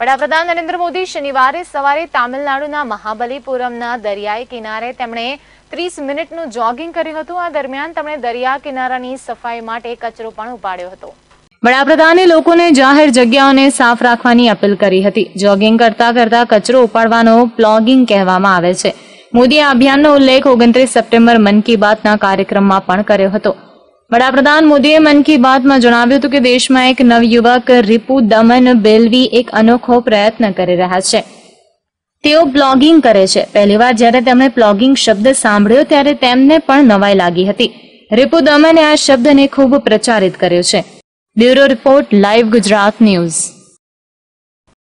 વડાપ્રધાન નરેન્દ્ર મોદી શનિવારે સવારે તામિલનાડુના મહાબલીપુરમના દરિયાઈ કિનારે તેમણે ત્રીસ મિનિટનું જોગિંગ કર્યું હતું આ દરમિયાન તેમણે દરિયા કિનારાની સફાઈ માટે કચરો પણ ઉપાડ્યો હતો વડાપ્રધાને લોકોને જાહેર જગ્યાઓને સાફ રાખવાની અપીલ કરી હતી જોગિંગ કરતા કરતા કચરો ઉપાડવાનો પ્લોગિંગ કહેવામાં આવે છે મોદીએ આ અભિયાનનો ઉલ્લેખ ઓગણત્રીસ સપ્ટેમ્બર મન કી બાતના કાર્યક્રમમાં પણ કર્યો હતો વડાપ્રધાન મોદીએ મન કી બાતમાં જણાવ્યું હતું કે દેશમાં એક નવયુવક રિપુ દમન બેલવી એક અનોખો પ્રયત્ન કરી રહ્યા છે તેઓ બ્લોગિંગ કરે છે પહેલીવાર જ્યારે તેમણે બ્લોગિંગ શબ્દ સાંભળ્યો ત્યારે તેમને પણ નવાઈ લાગી હતી રિપુ દમને આ શબ્દને ખૂબ પ્રચારિત કર્યો છે bureau report live Gujarat news